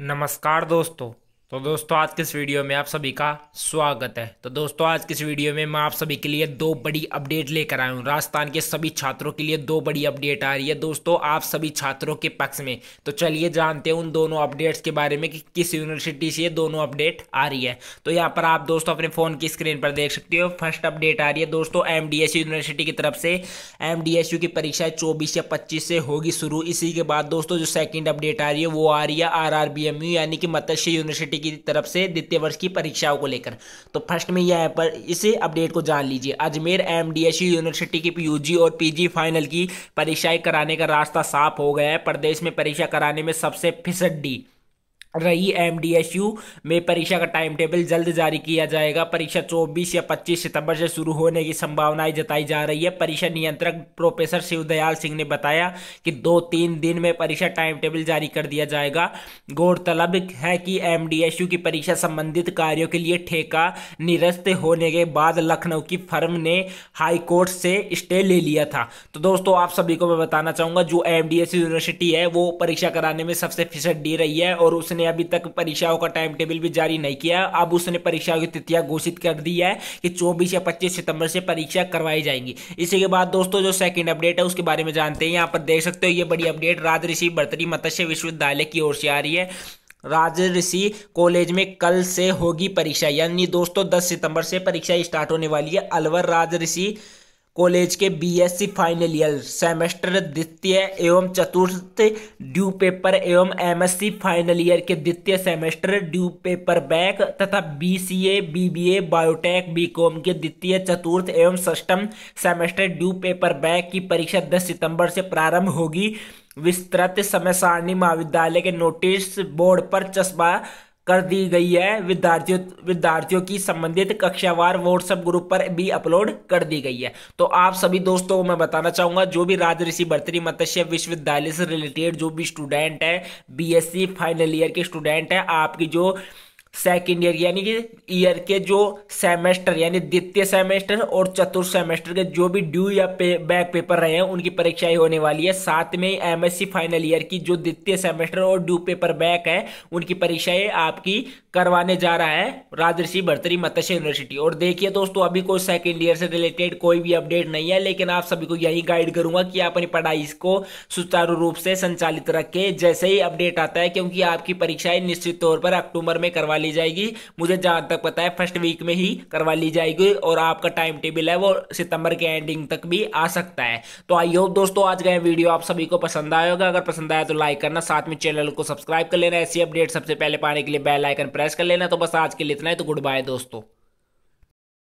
नमस्कार दोस्तों तो दोस्तों आज के इस वीडियो में आप सभी का स्वागत है तो दोस्तों आज के इस वीडियो में मैं आप सभी के लिए दो बड़ी अपडेट लेकर आया हूँ राजस्थान के सभी छात्रों के लिए दो बड़ी अपडेट आ रही है दोस्तों आप सभी छात्रों के पक्ष में तो चलिए जानते हैं उन दोनों अपडेट्स के बारे में कि किस यूनिवर्सिटी से ये दोनों अपडेट आ रही है तो यहाँ पर आप दोस्तों अपने फ़ोन की स्क्रीन पर देख सकते हो फर्स्ट अपडेट आ रही है दोस्तों एम यूनिवर्सिटी की तरफ से एम की परीक्षा चौबीस या पच्चीस से होगी शुरू इसी के बाद दोस्तों जो सेकेंड अपडेट आ रही है वो आ रही है आर यानी कि मत्स्य यूनिवर्सिटी यूनिवर्सिटी की तरफ से द्वितीय वर्ष की परीक्षाओं को लेकर तो फर्स्ट में यह है पर इस अपडेट को जान लीजिए अजमेर एम यूनिवर्सिटी की यूजी और पीजी फाइनल की परीक्षाएं कराने का रास्ता साफ हो गया है प्रदेश में परीक्षा कराने में सबसे फिसड्डी रही यू में परीक्षा का टाइम टेबल जल्द जारी किया जाएगा परीक्षा 24 या 25 सितंबर से शुरू होने की संभावनाएं जताई जा रही है परीक्षा नियंत्रक प्रोफेसर शिवदयाल सिंह ने बताया कि दो तीन दिन में परीक्षा टाइम टेबल जारी कर दिया जाएगा गौरतलब है कि यू की परीक्षा संबंधित कार्यों के लिए ठेका निरस्त होने के बाद लखनऊ की फर्म ने हाईकोर्ट से स्टे ले लिया था तो दोस्तों आप सभी को मैं बताना चाहूँगा जो एम यूनिवर्सिटी है वो परीक्षा कराने में सबसे फिसड्डी रही है और उसने ने अभी तक परीक्षाओं का टाइम टेबल भी जारी नहीं किया अब उसने परीक्षाओं की तिथियां घोषित कर दी है कि 24 या 25 सितंबर से परीक्षा करवाई जाएंगी इसी के बाद दोस्तों जो सेकंड अपडेट है उसके बारे में जानते हैं यहाँ पर देख सकते हो ये बड़ी अपडेट राज ऋषि बर्तरी मत्स्य विश्वविद्यालय की ओर से आ रही है राज ऋषि कॉलेज में कल से होगी परीक्षा यानी दोस्तों दस सितंबर से परीक्षा स्टार्ट होने वाली है अलवर राज ऋषि कॉलेज के बीएससी फाइनल ईयर सेमेस्टर द्वितीय एवं चतुर्थ ड्यू पेपर एवं एमएससी फाइनल ईयर के द्वितीय सेमेस्टर ड्यू पेपर बैक तथा बीसीए बीबीए बायोटेक बीकॉम के द्वितीय चतुर्थ एवं सष्टम सेमेस्टर ड्यू पेपर बैक की परीक्षा 10 सितंबर से प्रारंभ होगी विस्तृत समय सारणी महाविद्यालय के नोटिस बोर्ड पर चस्पा कर दी गई है विद्यार्थियों विद्यार्थियों की संबंधित कक्षावार व्हाट्सएप ग्रुप पर भी अपलोड कर दी गई है तो आप सभी दोस्तों को मैं बताना चाहूंगा जो भी राजऋषि भर्तरी मत्स्य विश्वविद्यालय से रिलेटेड जो भी स्टूडेंट है बीएससी फाइनल ईयर के स्टूडेंट है आपकी जो सेकेंड ईयर यानी कि ईयर के जो सेमेस्टर यानी द्वितीय सेमेस्टर और चतुर्थ सेमेस्टर के जो भी ड्यू या पे, बैक पेपर रहे हैं उनकी परीक्षाएं होने वाली है साथ में एमएससी फाइनल ईयर की जो द्वितीय सेमेस्टर और ड्यू पेपर बैक है उनकी परीक्षाएं आपकी करवाने जा रहा है राजऋषि भर्तरी मत्स्य यूनिवर्सिटी और देखिए दोस्तों अभी कोई सेकेंड ईयर से रिलेटेड कोई भी अपडेट नहीं है लेकिन आप सभी को यही गाइड करूंगा कि आप अपनी पढ़ाई को सुचारू रूप से संचालित रखें जैसे ही अपडेट आता है क्योंकि आपकी परीक्षाएं निश्चित तौर पर अक्टूबर में करवा ली जाएगी मुझे जहां तक पता है फर्स्ट वीक में ही करवा ली जाएगी और आपका टाइम टेबल है वो सितंबर के एंडिंग तक भी आ सकता है तो आई होप दोस्तों आज का वीडियो आप सभी को पसंद आएगा अगर पसंद आया तो लाइक करना साथ में चैनल को सब्सक्राइब कर लेना ऐसी अपडेट सबसे पहले पाने के लिए बेल आइकन प्रेस सब्सक्राइब कर लेना तो बस आज के लिए इतना ही तो गुड बाय दोस्तों